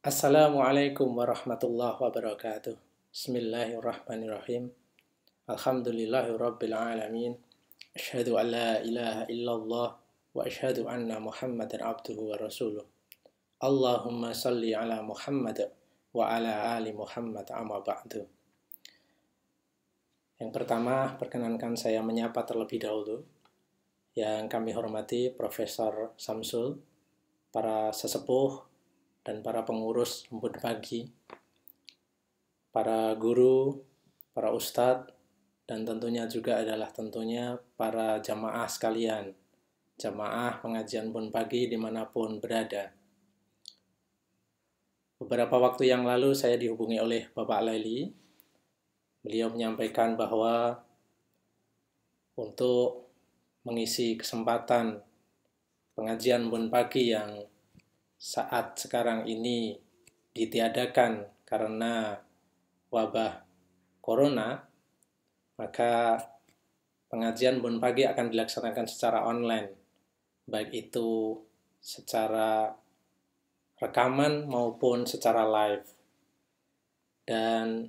Assalamualaikum warahmatullahi wabarakatuh. Bismillahirrahmanirrahim. Alhamdulillahirabbil alamin. Asyhadu an la ilaha illallah wa asyhadu anna Muhammadan abduhu wa rasuluh. Allahumma salli ala Muhammad wa ala ali Muhammad amma ba'du. Yang pertama, perkenankan saya menyapa terlebih dahulu yang kami hormati Profesor Samsul, para sesepuh dan para pengurus lembut pagi, para guru, para ustadz, dan tentunya juga adalah tentunya para jamaah sekalian, jamaah pengajian pun pagi dimanapun berada. Beberapa waktu yang lalu saya dihubungi oleh Bapak Laili, beliau menyampaikan bahwa untuk mengisi kesempatan pengajian Bon Pagi yang saat sekarang ini ditiadakan karena wabah corona, maka pengajian Bon Pagi akan dilaksanakan secara online, baik itu secara rekaman maupun secara live. Dan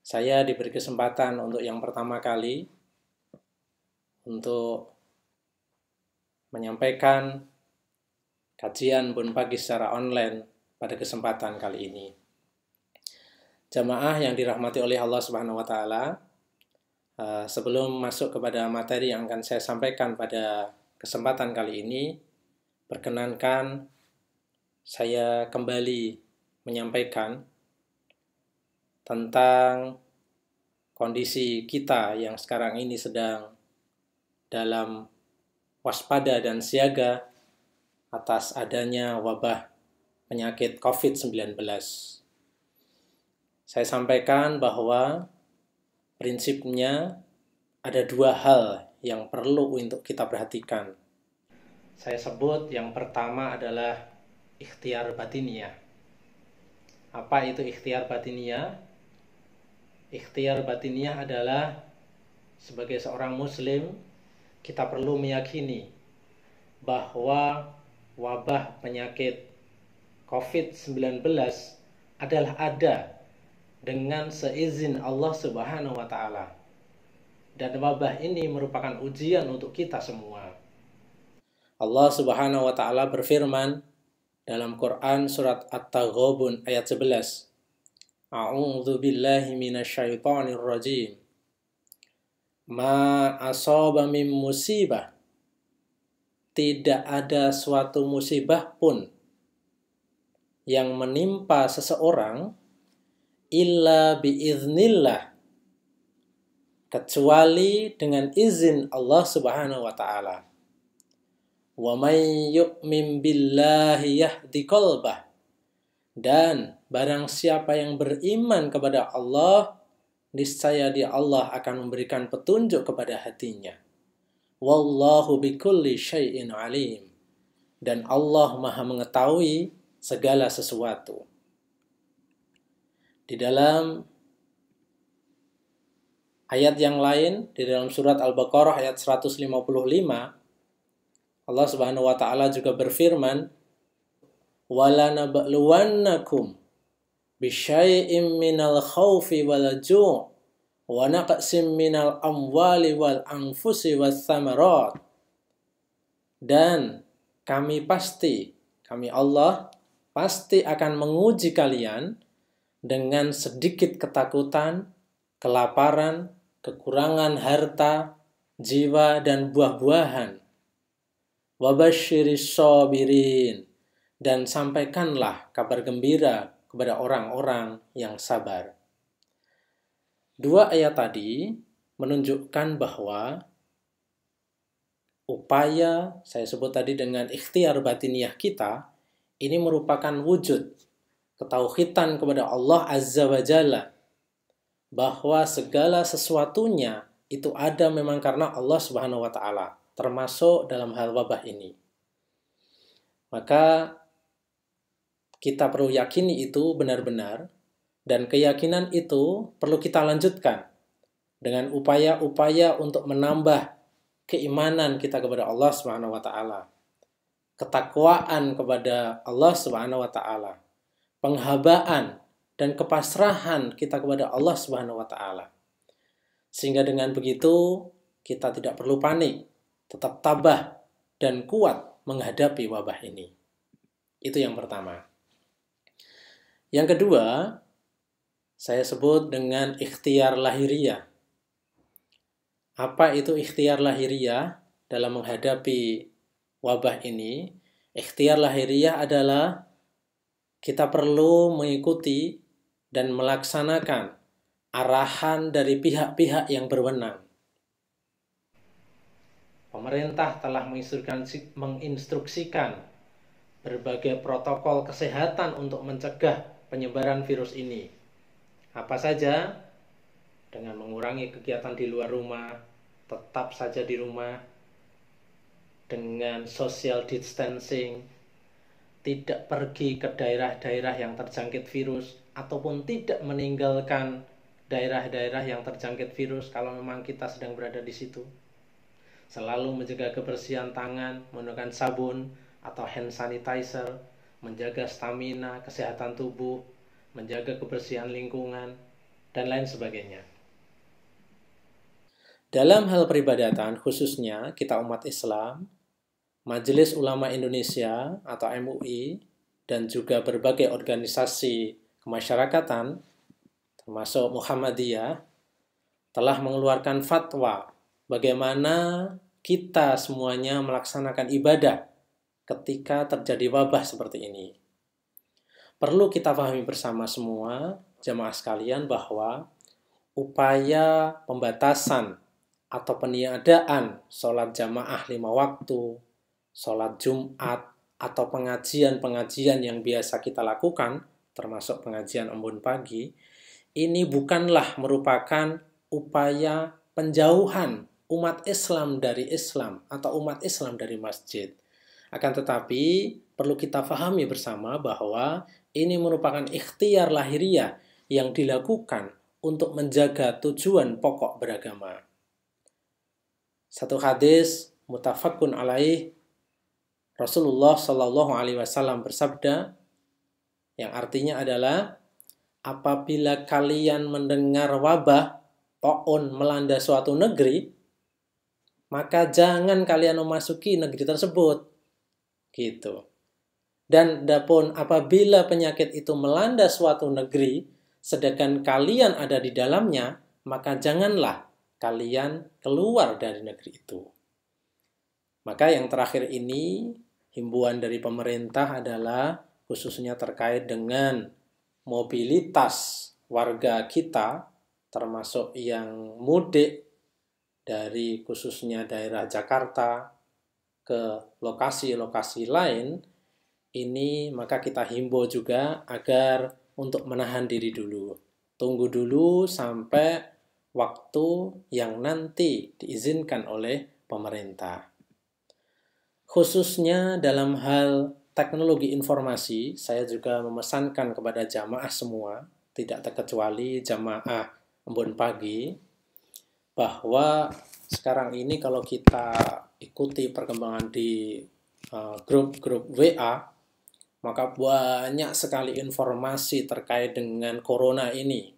saya diberi kesempatan untuk yang pertama kali untuk menyampaikan kajian pun Pagi secara online pada kesempatan kali ini. Jamaah yang dirahmati oleh Allah Subhanahu wa taala, eh, sebelum masuk kepada materi yang akan saya sampaikan pada kesempatan kali ini, perkenankan saya kembali menyampaikan tentang kondisi kita yang sekarang ini sedang dalam waspada dan siaga atas adanya wabah penyakit COVID-19. Saya sampaikan bahwa prinsipnya ada dua hal yang perlu untuk kita perhatikan. Saya sebut yang pertama adalah ikhtiar batiniah. Apa itu ikhtiar batiniah? Ikhtiar batiniah adalah sebagai seorang muslim kita perlu meyakini bahwa wabah penyakit COVID-19 adalah ada dengan seizin Allah Subhanahu wa taala. Dan wabah ini merupakan ujian untuk kita semua. Allah Subhanahu wa taala berfirman dalam Quran surat At-Taghabun ayat 11. A'udzu billahi minasyaitonir rajim. Ma asaba min musibah tidak ada suatu musibah pun yang menimpa seseorang illa biiznillah kecuali dengan izin Allah Subhanahu wa taala. Wa may yu'min billahi yahdi qalbah. Dan barang siapa yang beriman kepada Allah, niscaya dia Allah akan memberikan petunjuk kepada hatinya. Wallahu kulli syai'in alim. Dan Allah maha mengetahui segala sesuatu. Di dalam ayat yang lain, di dalam surat Al-Baqarah ayat 155, Allah Subhanahu wa taala juga berfirman, "Walanabluwannakum bisyai'im minal khaufi wal wa naqsim minal wal anfusi dan kami pasti kami Allah pasti akan menguji kalian dengan sedikit ketakutan, kelaparan, kekurangan harta, jiwa dan buah-buahan. Wabashiris sabirin dan sampaikanlah kabar gembira kepada orang-orang yang sabar. Dua ayat tadi menunjukkan bahwa upaya saya sebut tadi dengan ikhtiar batiniah kita ini merupakan wujud ketauhitan kepada Allah Azza wa Jalla bahwa segala sesuatunya itu ada memang karena Allah Subhanahu wa taala termasuk dalam hal wabah ini. Maka kita perlu yakini itu benar-benar dan keyakinan itu perlu kita lanjutkan dengan upaya-upaya untuk menambah keimanan kita kepada Allah Subhanahu wa taala. Ketakwaan kepada Allah Subhanahu wa taala. Penghambaan dan kepasrahan kita kepada Allah Subhanahu wa taala. Sehingga dengan begitu kita tidak perlu panik, tetap tabah dan kuat menghadapi wabah ini. Itu yang pertama. Yang kedua, saya sebut dengan ikhtiar lahiriah. Apa itu ikhtiar lahiriah dalam menghadapi wabah ini? Ikhtiar lahiriah adalah kita perlu mengikuti dan melaksanakan arahan dari pihak-pihak yang berwenang. Pemerintah telah menginstruksikan berbagai protokol kesehatan untuk mencegah penyebaran virus ini apa saja dengan mengurangi kegiatan di luar rumah, tetap saja di rumah dengan social distancing, tidak pergi ke daerah-daerah yang terjangkit virus ataupun tidak meninggalkan daerah-daerah yang terjangkit virus kalau memang kita sedang berada di situ. Selalu menjaga kebersihan tangan menggunakan sabun atau hand sanitizer, menjaga stamina, kesehatan tubuh, menjaga kebersihan lingkungan, dan lain sebagainya. Dalam hal peribadatan, khususnya kita umat Islam, Majelis Ulama Indonesia atau MUI, dan juga berbagai organisasi kemasyarakatan, termasuk Muhammadiyah, telah mengeluarkan fatwa bagaimana kita semuanya melaksanakan ibadah ketika terjadi wabah seperti ini. Perlu kita pahami bersama semua, jemaah sekalian, bahwa upaya pembatasan atau peniadaan sholat jamaah lima waktu, sholat Jumat, atau pengajian-pengajian yang biasa kita lakukan, termasuk pengajian embun pagi, ini bukanlah merupakan upaya penjauhan umat Islam dari Islam atau umat Islam dari masjid. Akan tetapi, perlu kita pahami bersama bahwa ini merupakan ikhtiar lahiriah yang dilakukan untuk menjaga tujuan pokok beragama. Satu hadis mutafakun alaih Rasulullah Shallallahu Alaihi Wasallam bersabda yang artinya adalah apabila kalian mendengar wabah toon melanda suatu negeri maka jangan kalian memasuki negeri tersebut Gitu. Dan dapun apabila penyakit itu melanda suatu negeri, sedangkan kalian ada di dalamnya, maka janganlah kalian keluar dari negeri itu. Maka yang terakhir ini, himbuan dari pemerintah adalah khususnya terkait dengan mobilitas warga kita, termasuk yang mudik dari khususnya daerah Jakarta, ke lokasi-lokasi lain, ini maka kita himbau juga agar untuk menahan diri dulu. Tunggu dulu sampai waktu yang nanti diizinkan oleh pemerintah. Khususnya dalam hal teknologi informasi, saya juga memesankan kepada jamaah semua, tidak terkecuali jamaah embun pagi, bahwa sekarang ini kalau kita ikuti perkembangan di grup-grup eh, uh, WA, maka banyak sekali informasi terkait dengan corona ini.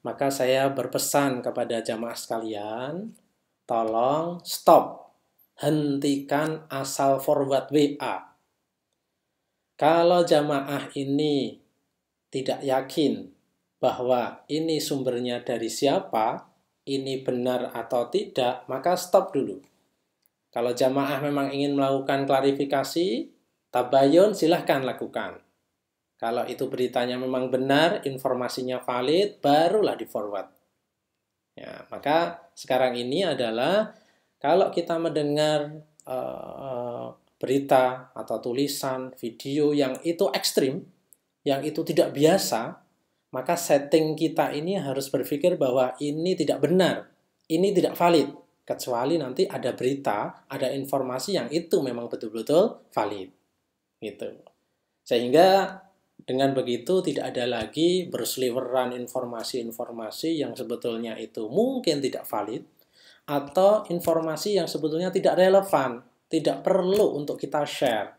Maka saya berpesan kepada jamaah sekalian, tolong stop, hentikan asal forward WA. Kalau jamaah ini tidak yakin bahwa ini sumbernya dari siapa, ini benar atau tidak, maka stop dulu. Kalau jamaah memang ingin melakukan klarifikasi, tabayun silahkan lakukan. Kalau itu beritanya memang benar, informasinya valid, barulah di-forward. Ya, maka sekarang ini adalah kalau kita mendengar uh, berita atau tulisan, video yang itu ekstrim, yang itu tidak biasa, maka setting kita ini harus berpikir bahwa ini tidak benar, ini tidak valid kecuali nanti ada berita, ada informasi yang itu memang betul-betul valid. Gitu. Sehingga dengan begitu tidak ada lagi berseliweran informasi-informasi yang sebetulnya itu mungkin tidak valid atau informasi yang sebetulnya tidak relevan, tidak perlu untuk kita share.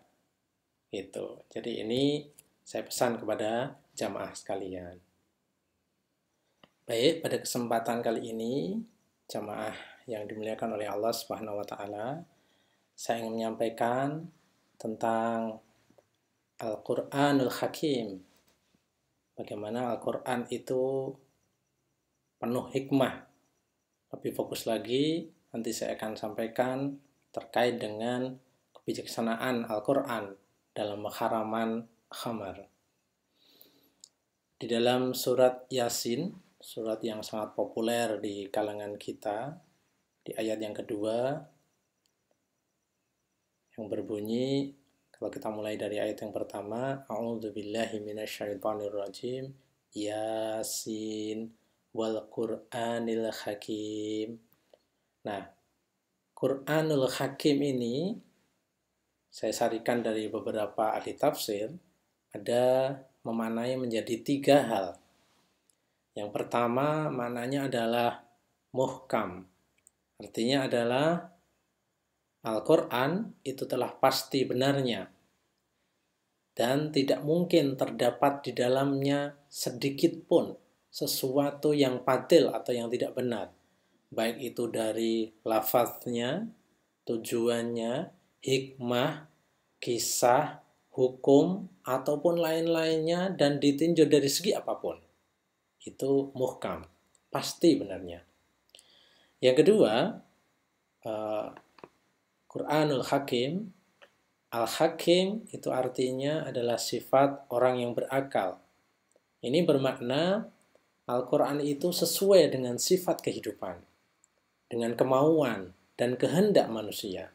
Gitu. Jadi ini saya pesan kepada jamaah sekalian. Baik, pada kesempatan kali ini jamaah yang dimuliakan oleh Allah Subhanahu wa taala. Saya ingin menyampaikan tentang Al-Qur'anul Hakim. Bagaimana Al-Qur'an itu penuh hikmah. Lebih fokus lagi nanti saya akan sampaikan terkait dengan kebijaksanaan Al-Qur'an dalam mengharaman khamar. Di dalam surat Yasin, surat yang sangat populer di kalangan kita, di ayat yang kedua yang berbunyi kalau kita mulai dari ayat yang pertama A'udzubillahi Yasin wal Qur'anil Hakim Nah, Qur'anul Hakim ini saya sarikan dari beberapa ahli tafsir ada memanai menjadi tiga hal. Yang pertama, mananya adalah muhkam, Artinya adalah Al-Quran itu telah pasti benarnya dan tidak mungkin terdapat di dalamnya sedikit pun sesuatu yang patil atau yang tidak benar. Baik itu dari lafaznya, tujuannya, hikmah, kisah, hukum, ataupun lain-lainnya dan ditinjau dari segi apapun. Itu muhkam. Pasti benarnya. Yang kedua, uh, Quranul Hakim. Al-Hakim itu artinya adalah sifat orang yang berakal. Ini bermakna Al-Quran itu sesuai dengan sifat kehidupan, dengan kemauan dan kehendak manusia.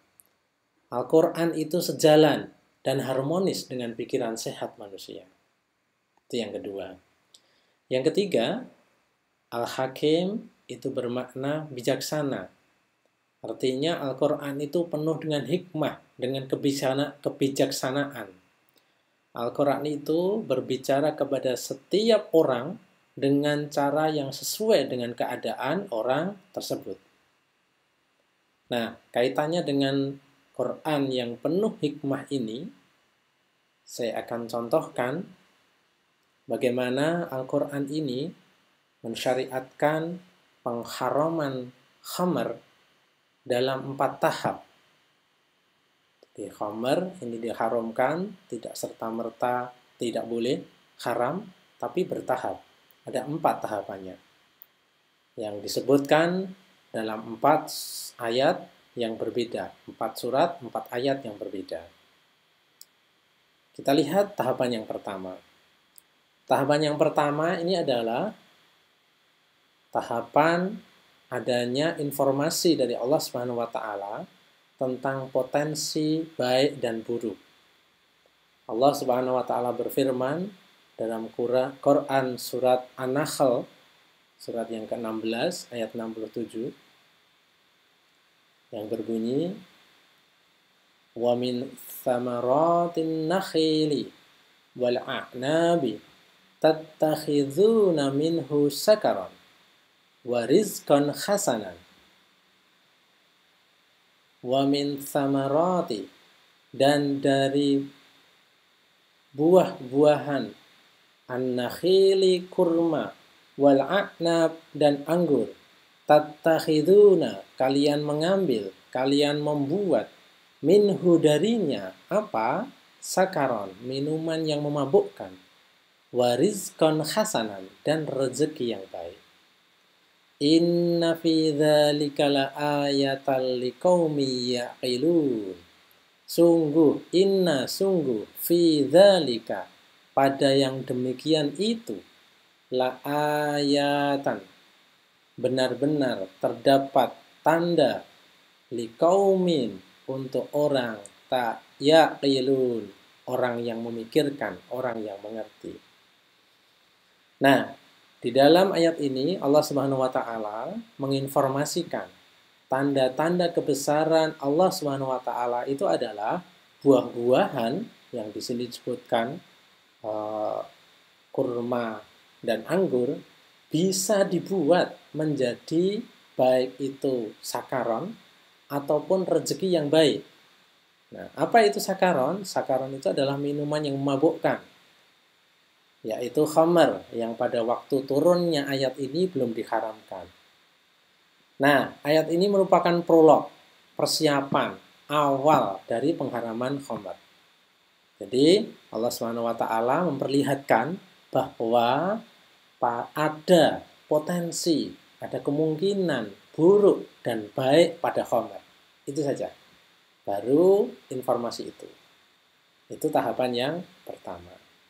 Al-Quran itu sejalan dan harmonis dengan pikiran sehat manusia. Itu yang kedua. Yang ketiga, Al-Hakim itu bermakna bijaksana. Artinya Al-Quran itu penuh dengan hikmah, dengan kebijaksana, kebijaksanaan. Al-Quran itu berbicara kepada setiap orang dengan cara yang sesuai dengan keadaan orang tersebut. Nah, kaitannya dengan Quran yang penuh hikmah ini, saya akan contohkan bagaimana Al-Quran ini mensyariatkan pengharaman khamar dalam empat tahap. Jadi khamar ini diharamkan, tidak serta-merta tidak boleh haram, tapi bertahap. Ada empat tahapannya. Yang disebutkan dalam empat ayat yang berbeda. Empat surat, empat ayat yang berbeda. Kita lihat tahapan yang pertama. Tahapan yang pertama ini adalah tahapan adanya informasi dari Allah Subhanahu wa taala tentang potensi baik dan buruk. Allah Subhanahu wa taala berfirman dalam Quran surat An-Nahl surat yang ke-16 ayat 67 yang berbunyi wa min thamaratin nakhili wal a'nabi tattakhidhuna minhu sakaran Wariskan hasanan min samarati dan dari buah-buahan an-nakhili kurma wal a'nab dan anggur tattakhiduna kalian mengambil kalian membuat minhu darinya apa sakaron minuman yang memabukkan wariskan hasanan dan rezeki yang baik Inna fi dzalika laayatan liqaumi yaqilun. Sungguh, inna sungguh fi dzalika pada yang demikian itu laayatan benar-benar terdapat tanda liqaumin untuk orang tak yaqilun, orang yang memikirkan, orang yang mengerti. Nah, di dalam ayat ini Allah Subhanahu wa taala menginformasikan tanda-tanda kebesaran Allah Subhanahu wa taala itu adalah buah-buahan yang di sini disebutkan uh, kurma dan anggur bisa dibuat menjadi baik itu sakaron ataupun rezeki yang baik. Nah, apa itu sakaron? Sakaron itu adalah minuman yang memabukkan yaitu khamar yang pada waktu turunnya ayat ini belum diharamkan. Nah, ayat ini merupakan prolog, persiapan awal dari pengharaman khamar. Jadi, Allah Subhanahu wa taala memperlihatkan bahwa ada potensi, ada kemungkinan buruk dan baik pada khamar. Itu saja. Baru informasi itu. Itu tahapan yang pertama.